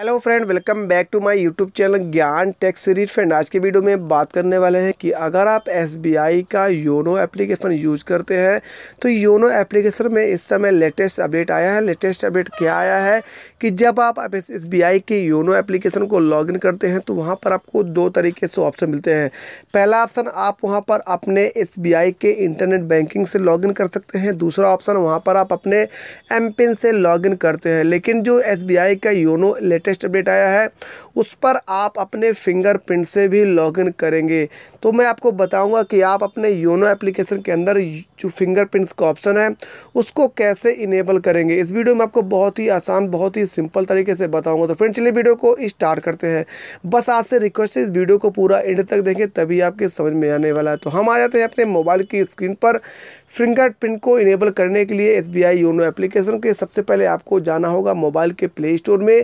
hello friend welcome back to my YouTube channel Gyan tech series friend आज के video में बात करने वाले हैं कि अगर आप एसबीआई का योनो एप्लीकेशन यूज करते हैं तो योनो एप्लीकेशन में इस समय लेटेस्ट अपडेट आया है लेटेस्ट अपडेट क्या आया है कि जब आप एस बी के योनो एप्लीकेशन को लॉगिन करते हैं तो वहाँ पर आपको दो तरीके से ऑप्शन मिलते हैं पहला ऑप्शन आप वहाँ पर अपने एस के इंटरनेट बैंकिंग से लॉगिन कर सकते हैं दूसरा ऑप्शन वहाँ पर आप अपने एम से लॉग करते हैं लेकिन जो एस का योनो लेटेस्ट लेटेस्ट अपडेट आया है उस पर आप अपने फिंगरप्रिंट से भी लॉगिन करेंगे तो मैं आपको बताऊंगा कि आप अपने योनो एप्लीकेशन के अंदर जो फिंगरप्रिंट्स का ऑप्शन है उसको कैसे इनेबल करेंगे इस वीडियो में आपको बहुत ही आसान बहुत ही सिंपल तरीके से बताऊंगा तो फ्रेंड चलिए वीडियो को स्टार्ट करते हैं बस आपसे रिक्वेस्ट है इस वीडियो को पूरा एंड तक देखें तभी आपके समझ में आने वाला है तो हम आ जाते हैं अपने मोबाइल की स्क्रीन पर फिंगरप्रिंट को इनेबल करने के लिए एस बी योनो एप्लीकेशन के सबसे पहले आपको जाना होगा मोबाइल के प्ले स्टोर में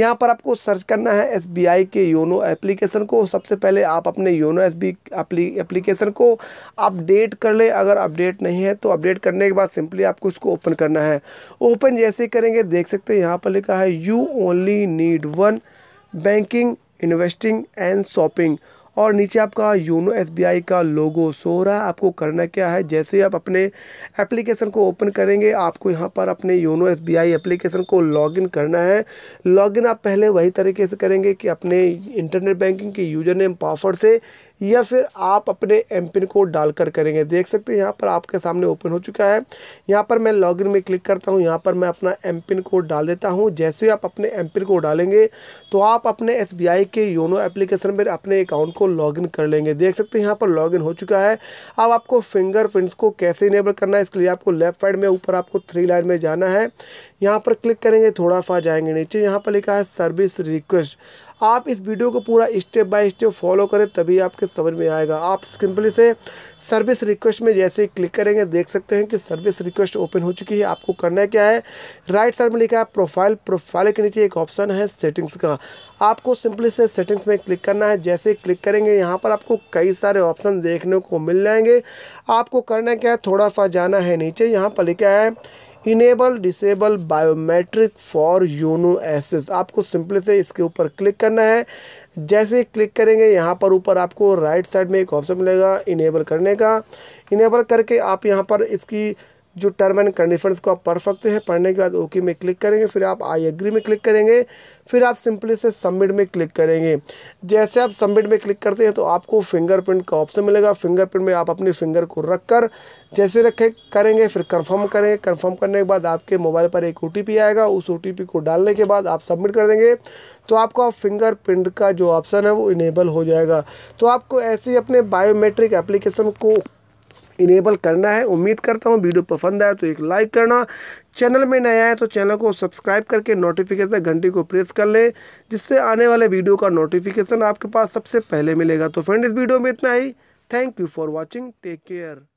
यहाँ पर आपको सर्च करना है एस के योनो एप्लीकेशन को सबसे पहले आप अपने योनो एस बी एप्लीकेशन को अपडेट कर ले अगर अपडेट नहीं है तो अपडेट करने के बाद सिंपली आपको इसको ओपन करना है ओपन जैसे करेंगे देख सकते हैं यहाँ पर लिखा है you only need one banking investing and shopping और नीचे आपका योनो एस का लोगो सो रहा है आपको करना क्या है जैसे आप अपने एप्लीकेशन को ओपन करेंगे आपको यहाँ पर अपने योनो एस एप्लीकेशन को लॉगिन करना है लॉगिन आप पहले वही तरीके से करेंगे कि अपने इंटरनेट बैंकिंग के यूज़र नेम पासवर्ड से या फिर आप अपने एम पिन कोड डालकर करेंगे देख सकते हैं यहाँ पर आपके सामने ओपन हो चुका है यहाँ पर मैं लॉगिन में क्लिक करता हूँ यहाँ पर मैं अपना एम पिन कोड डाल देता हूँ जैसे आप अपने एम पिन कोड डालेंगे तो आप अपने एस के योनो एप्लीकेशन में अपने अकाउंट को लॉगिन कर लेंगे देख सकते हैं यहाँ पर लॉगिन हो चुका है अब आपको फिंगरप्रिंट्स को कैसे इनेबल करना है इसके लिए आपको लेफ्ट साइड में ऊपर आपको थ्री लाइन में जाना है यहाँ पर क्लिक करेंगे थोड़ा सा जाएंगे नीचे यहाँ पर लिखा है सर्विस रिक्वेस्ट आप इस वीडियो को पूरा स्टेप बाय स्टेप फॉलो करें तभी आपके समझ में आएगा आप सिंपली से सर्विस रिक्वेस्ट में जैसे ही क्लिक करेंगे देख सकते हैं कि सर्विस रिक्वेस्ट ओपन हो चुकी है आपको करना क्या है राइट साइड में लिखा है प्रोफाइल प्रोफाइल के नीचे एक ऑप्शन है सेटिंग्स का आपको सिंपली से सेटिंग्स में क्लिक करना है जैसे क्लिक करेंगे यहाँ पर आपको कई सारे ऑप्शन देखने को मिल जाएंगे आपको करना क्या है थोड़ा सा जाना है नीचे यहाँ पर लिखा है enable disable biometric for YONO access आपको सिंपली से इसके ऊपर क्लिक करना है जैसे क्लिक करेंगे यहाँ पर ऊपर आपको राइट साइड में एक ऑप्शन मिलेगा इनेबल करने का इनेबल करके आप यहाँ पर इसकी जो टर्म एंड कंडीशन को आप पढ़ सकते हैं पढ़ने के बाद ओके में क्लिक करेंगे फिर आप आई एग्री में क्लिक करेंगे फिर आप सिंपली से सबमिट में क्लिक करेंगे जैसे आप सबमिट में क्लिक करते हैं तो आपको फिंगरप्रिंट का ऑप्शन मिलेगा फिंगरप्रिंट में आप अपनी फिंगर को रख कर जैसे रखे करेंगे फिर कंफर्म करेंगे कंफर्म करने के बाद आपके मोबाइल पर एक ओ आएगा उस ओ को डालने के बाद आप सबमिट कर देंगे तो आपका फिंगर प्रिंट का जो ऑप्शन है वो इनेबल हो जाएगा तो आपको ऐसे ही अपने बायोमेट्रिक एप्लीकेशन को इनेबल करना है उम्मीद करता हूँ वीडियो पसंद आया तो एक लाइक करना चैनल में नया है तो चैनल को सब्सक्राइब करके नोटिफिकेशन घंटी को प्रेस कर लें जिससे आने वाले वीडियो का नोटिफिकेशन आपके पास सबसे पहले मिलेगा तो फ्रेंड इस वीडियो में इतना ही thank you for watching take care